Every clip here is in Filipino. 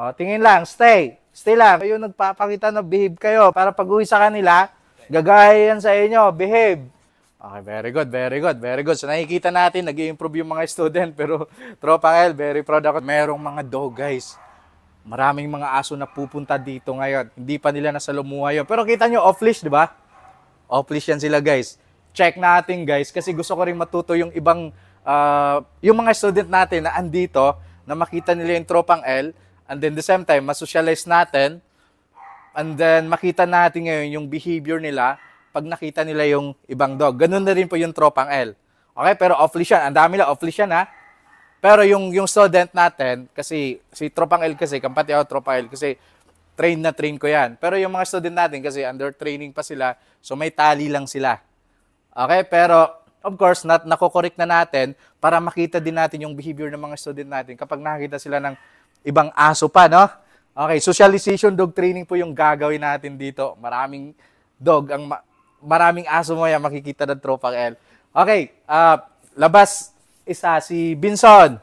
O, tingin lang, stay. Stay lang. Yung nagpapakita na behave kayo para pag-uwi sa kanila, gagaya yan sa inyo, behave. Okay, very good, very good, very good. So nakikita natin, nag improve yung mga student, pero Tropa L, very proud ako. Merong mga dog, guys. Maraming mga aso na pupunta dito ngayon. Hindi pa nila lumuha yun. Pero kita nyo, off-leash, di ba? Off-leash yan sila, guys. Check natin, guys, kasi gusto ko rin matuto yung ibang, uh, yung mga student natin na andito, na makita nila yung Tropang L, And then the same time, masocialize natin. And then makita natin ngayon yung behavior nila pag nakita nila yung ibang dog. Ganun na rin po yung tropang L. Okay, pero off-leash yan. Ang dami lang off-leash yan ha. Pero yung, yung student natin, kasi si tropang L kasi, kampati ako tropang L kasi train na train ko yan. Pero yung mga student natin kasi under training pa sila, so may tali lang sila. Okay, pero of course, not, nakokorek na natin para makita din natin yung behavior ng mga student natin kapag nakita sila ng ibang aso pa, no? Okay, socialization dog training po yung gagawin natin dito. Maraming dog, ang ma- maraming aso mo yan makikita ng Tropang L. Okay, uh, labas isa si Binson.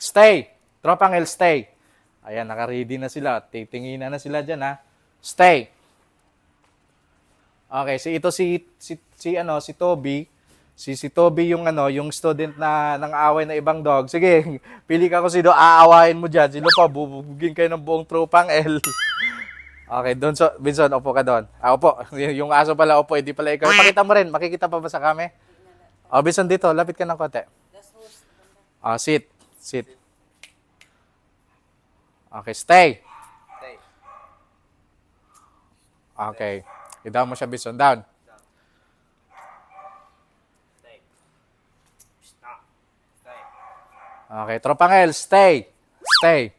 Stay. Tropang L, stay. Ayan, nakaready na sila. Titingin na sila dyan, ha? Stay. Okay, si ito si si, si ano si Toby. Si si Toby yung ano, yung student na nang away na ibang dog. Sige, pili ka ko si Do, aawain mo diyan. Sino pa bubugin kayo ng buong tropang L. Okay, doon so Vincent, opo ka doon. Ah, opo. Yung aso pala opo, hindi eh, pala ikaw. Pakita mo rin, makikita pa ba sa kami? Oh, Vincent dito, lapit ka ng konti. Ah, oh, sit. Sit. Okay, stay. Stay. Okay. Idaw mo siya, Vincent. Down. Okay, Tropang L, stay. Stay.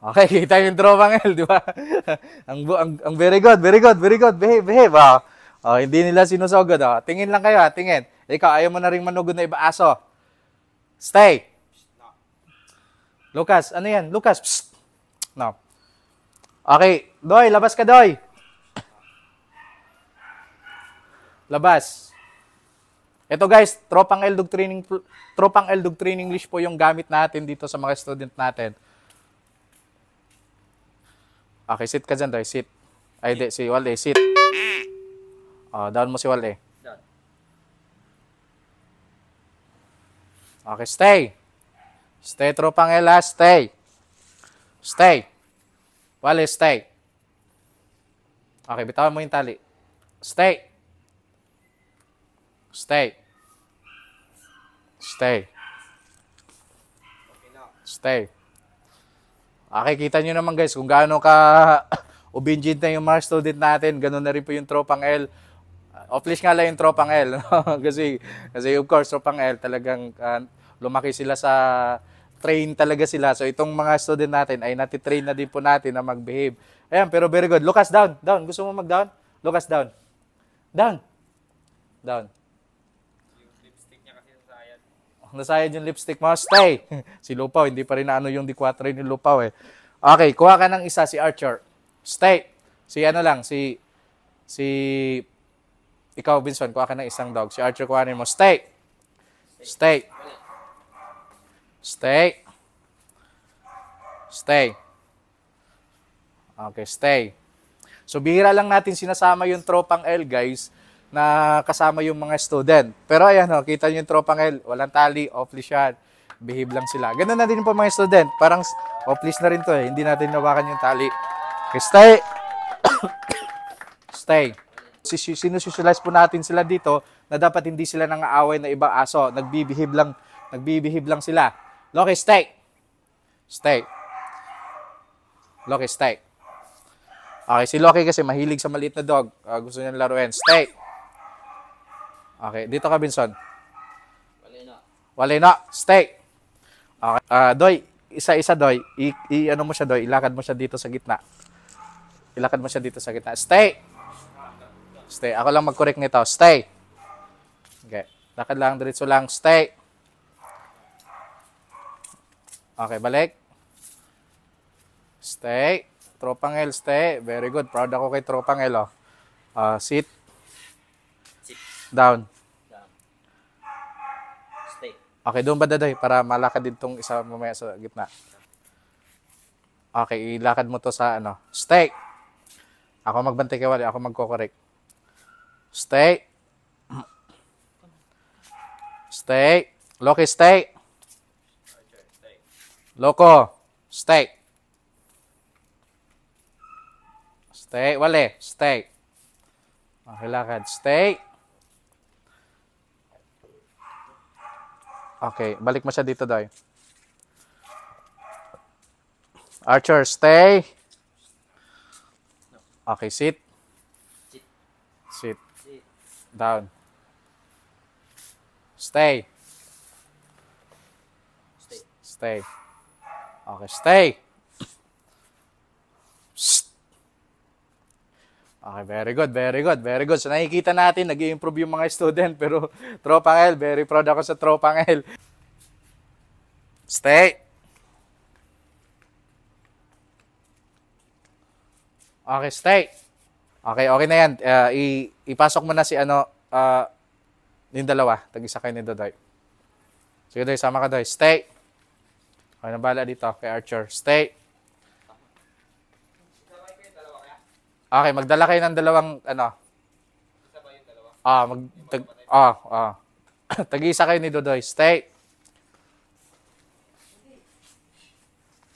Okay, kita yung Tropang L, di ba? ang, ang, ang very good, very good, very good. Behave, behave. Ah. Oh, hindi nila sinusugod. Oh. Tingin lang kayo, ah, tingin. Ikaw, ayaw mo na rin manugod na iba aso. Stay. Lucas, ano yan? Lucas, psst. No. Okay, Doy, labas ka, Doy. Labas. Ito guys, tropang Eldog training tropang Eldog training English po yung gamit natin dito sa mga student natin. Okay, sit ka dyan, Doy. Sit. Ay, di, si Wale. Sit. Oh, down mo si Wale. Okay, stay. Stay, tropang Ela. Stay. Stay. Wale, stay. Okay, bitawan mo yung tali. Stay. Stay. Stay. Stay. Akikita nyo naman guys kung gaano ka obingent na yung mga student natin. Ganun na rin po yung tropang L. Ah, off nga lang yung tropang L. kasi, kasi of course, tropang L talagang uh, lumaki sila sa train talaga sila. So itong mga student natin ay natitrain na din po natin na mag-behave. Ayan, pero very good. Lucas, down. Down. Gusto mo mag-down? Lucas, down. Down. Down nasayad yung lipstick mo. Stay! si Lupaw, hindi pa rin ano yung di quattro ni Lupaw eh. Okay, kuha ka ng isa si Archer. Stay! Si ano lang, si... Si... Ikaw, Binson, kuha ka ng isang dog. Si Archer, kuha kuhanin mo. Stay! Stay! Stay! Stay! Okay, stay. So, bihira lang natin sinasama yung tropang L, guys na kasama yung mga student. Pero ayan, oh, kita nyo yung tropa ngayon, walang tali, off-leash yan. Behave lang sila. Ganun na din po mga student. Parang off-leash na rin to eh. Hindi natin nawakan yung tali. Okay, stay! stay. Sinusocialize po natin sila dito na dapat hindi sila nangaaway na ibang aso. Nagbibihib lang, nagbibihib lang sila. Loki, stay! Stay. Loki, stay. Okay, si Loki kasi mahilig sa maliit na dog. Uh, gusto niyang laruin. Stay! Okay, dito ka, Binson. Walena. na. stay. Okay. Uh, doy, isa-isa, Doy. I, ano mo siya, Doy? Ilakad mo siya dito sa gitna. Ilakad mo siya dito sa gitna. Stay! Stay. Ako lang mag-correct nito. Stay. Okay. Lakad lang, diretso lang. Stay. Okay, balik. Stay. Tropangel, stay. Very good. Proud ako kay Tropangel, oh. Uh, ah, sit. Down. Down. Okay, doon ba daday para malakad din tong isa mamaya sa gitna. Okay, ilakad mo to sa ano. Stay. Ako magbantay kay Wally, ako magko-correct. Stay. Stay. Loki, stay. Loco, stay. Stay, wale, stay. Okay, lakad. Stay. Okay, balik mo siya dito, Doy. Archer, stay. Okay, sit. Sit. Down. Stay. Stay. Okay, stay. Okay, ah, very good, very good, very good. So nakikita natin, nag improve yung mga student, pero Tropang L, very proud ako sa Tropang L. Stay! Okay, stay! Okay, okay na yan. Uh, ipasok mo na si ano, uh, yung dalawa. Tag-isa kayo ni Dodoy. Sige, Dodoy, sama ka, Dodoy. Stay! Okay, nabala dito kay Archer. Stay! Okay, magdala kayo ng dalawang ano. Isa ba dalawa? Ah, mag tag, ah, ah. Tag-isa kayo ni Dodoy. Stay.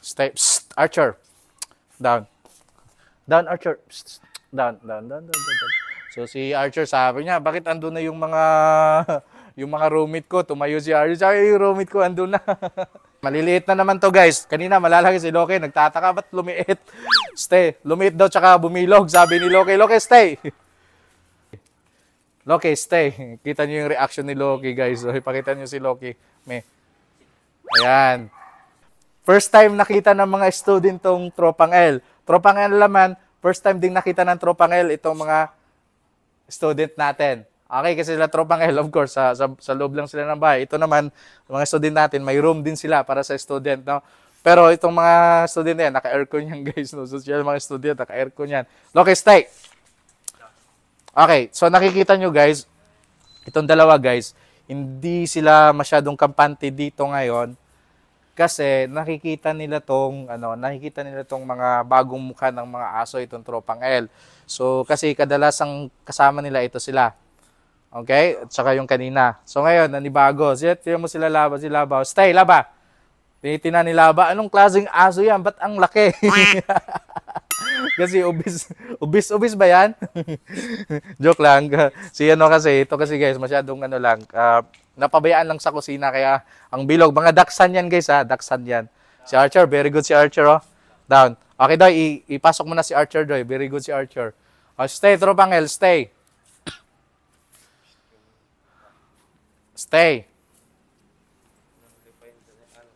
Stay. Psst, Archer. Down. Down, Archer. Psst, down, down, down, down, down, down. So si Archer sabi niya, bakit andun na yung mga yung mga roommate ko, tumayo si Archer, sabi, yung roommate ko andun na. Maliliit na naman to guys. Kanina malalaki si Loki. nagtataka ba't lumiit? Stay. Lumit daw tsaka bumilog. Sabi ni Loki, Loki, stay. Loki, stay. Kita niyo yung reaction ni Loki, guys. So, ipakita niyo si Loki. May. Ayan. First time nakita ng mga student tong Tropang L. Tropang L naman, first time ding nakita ng Tropang L itong mga student natin. Okay, kasi sila tropang L, of course, sa, sa, sa loob lang sila ng bahay. Ito naman, mga student natin, may room din sila para sa student, no? Pero itong mga student yan, naka-aircon yan guys. No? So, yan mga student, naka-aircon yan. Okay, stay. Okay, so nakikita nyo guys, itong dalawa guys, hindi sila masyadong kampante dito ngayon kasi nakikita nila tong ano, nakikita nila tong mga bagong mukha ng mga aso itong tropang L. So kasi kadalasang kasama nila ito sila. Okay? At saka yung kanina. So ngayon, nanibago. Siya mo sila laba, sila laba. Stay, laba. Tinitina ni Laba, anong klaseng aso yan? Ba't ang laki? kasi ubis, ubis, ubis ba yan? Joke lang. Si ano kasi, ito kasi guys, masyadong ano lang, uh, napabayaan lang sa kusina, kaya ang bilog, mga daksan yan guys ha, ah, daksan yan. Si Archer, very good si Archer oh. Down. Okay daw, ipasok mo na si Archer Doy. Very good si Archer. Oh, stay, Tropangel, stay. Stay.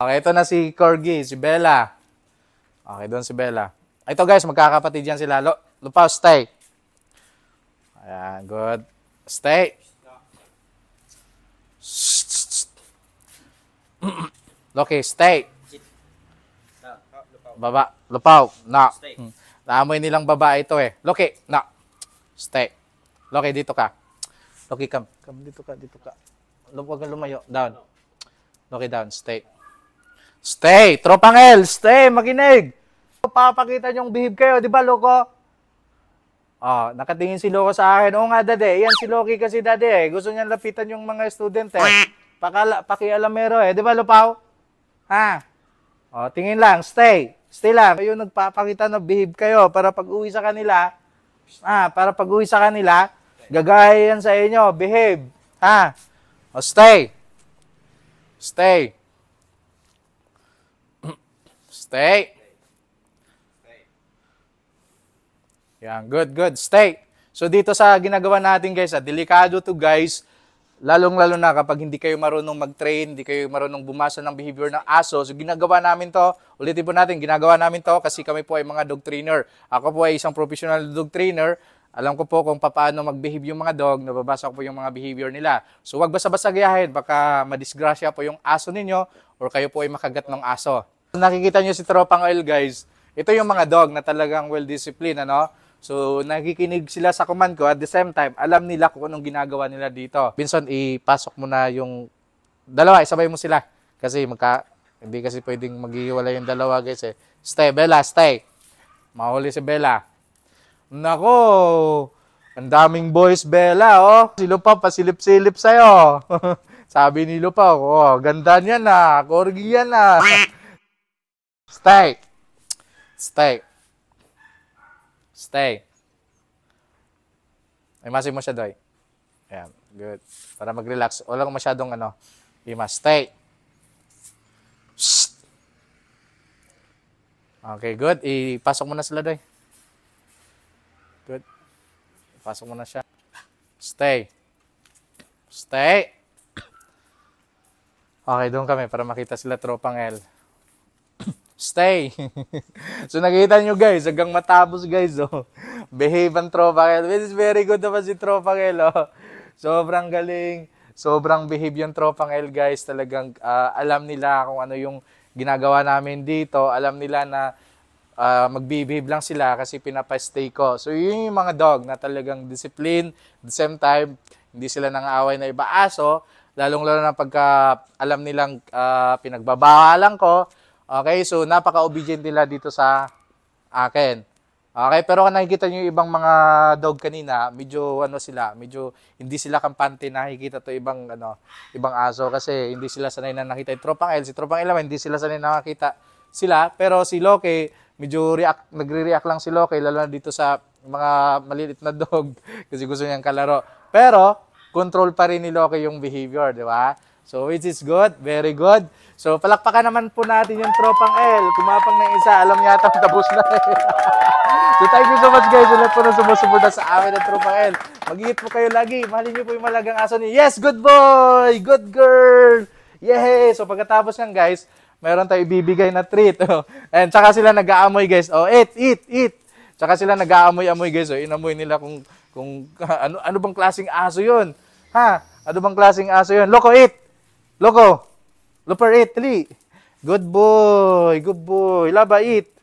Okay, ito na si Corgi, si Bella. Okay, doon si Bella. Ito guys, magkakapatid yan sila. Lo, stay. Ayan, good. Stay. Okay, stay. Baba, lupaw, na. No. Hmm. Naamoy nilang baba ito eh. Loki, na. Stay. Loki, dito ka. Loki, come. Come, dito ka, dito ka. Huwag kang lumayo. Down. Loki, down. Stay. Stay, tropang L, stay, makinig. Papakita niyong behave kayo, di ba, loko? Oh, ah, nakatingin si Loko sa akin. Oo nga, dade. Yan si Loki kasi, dade. Eh. Gusto niya lapitan yung mga student, eh. Pakala, pakialamero, eh. Di ba, Lupaw? Ha? Oh, tingin lang, stay. Stay lang. Kayo nagpapakita na behave kayo para pag-uwi sa kanila, ah, para pag-uwi sa kanila, gagaya yan sa inyo, behave. Ha? O, oh, stay. Stay. Stay. Yan, good, good. Stay. So dito sa ginagawa natin guys, at ah, delikado to guys, lalong-lalo na kapag hindi kayo marunong mag-train, hindi kayo marunong bumasa ng behavior ng aso. So ginagawa namin to, ulitin po natin, ginagawa namin to kasi kami po ay mga dog trainer. Ako po ay isang professional dog trainer. Alam ko po kung paano mag-behave yung mga dog, nababasa ko po yung mga behavior nila. So wag basta-basta gayahin, baka madisgrasya po yung aso ninyo or kayo po ay makagat ng aso. Nakikita nyo si Tropang Oil guys, ito yung mga dog na talagang well-disciplined, ano? So, nakikinig sila sa command ko at the same time, alam nila kung anong ginagawa nila dito. Binson, ipasok mo na yung dalawa, isabay mo sila. Kasi magka, hindi kasi pwedeng maghiwalay yung dalawa guys eh. Stay, Bella, stay. Mahuli si Bella. Nako! Ang daming boys, Bella, oh. Si Lupa, pasilip-silip sa'yo. Sabi ni Lupa, oh, ganda niya na, corgi yan na. Ah. Stay. Stay. Stay. Imasin mo siya, Doy. Ayan. Good. Para mag-relax. Wala kang masyadong ano. Imas. Stay. Shh. Okay, good. Ipasok mo na sila, Doy. Good. Ipasok mo na siya. Stay. Stay. Okay, doon kami para makita sila tropang L stay. so nakita nyo guys, hanggang matapos guys, oh. behave ang tropa kayo. This is very good naman si tropa kayo. Oh. Sobrang galing. Sobrang behave yung tropang L guys. Talagang uh, alam nila kung ano yung ginagawa namin dito. Alam nila na uh, ah, magbibihave lang sila kasi pinapastay ko. So yun yung mga dog na talagang discipline. At the same time, hindi sila nangaaway na iba aso. Lalong-lalo na pagka alam nilang uh, pinagbabawalan ko, Okay, so napaka-obedient nila dito sa akin. Okay, pero kung nakikita niyo yung ibang mga dog kanina, medyo ano sila, medyo hindi sila kampante nakikita to ibang ano, ibang aso kasi hindi sila sanay na nakita yung tropang L, si tropang L hindi sila sanay na nakita sila, pero si Loki medyo react, nagre-react lang si Loki lalo na dito sa mga maliliit na dog kasi gusto niyang kalaro. Pero control pa rin ni Loki yung behavior, di ba? So which is good, very good. So palakpakan naman po natin yung tropang L. Kumapang na isa, alam yata tapos na so thank you so much guys ulit po na sumusuporta sa amin ng tropang L. Mag-iit po kayo lagi. Mahalin niyo po yung malagang aso ni Yes, good boy, good girl. Yay! So pagkatapos ng guys, meron tayo ibibigay na treat. And saka sila nag-aamoy guys. Oh, eat, eat, eat. Saka sila nag-aamoy-amoy guys. Oh, inamoy nila kung kung ano ano bang klasing aso 'yon. Ha? Ano bang klasing aso 'yon? Loko, eat. Loko. Looper 8, dali. Good boy, good boy. Laba 8.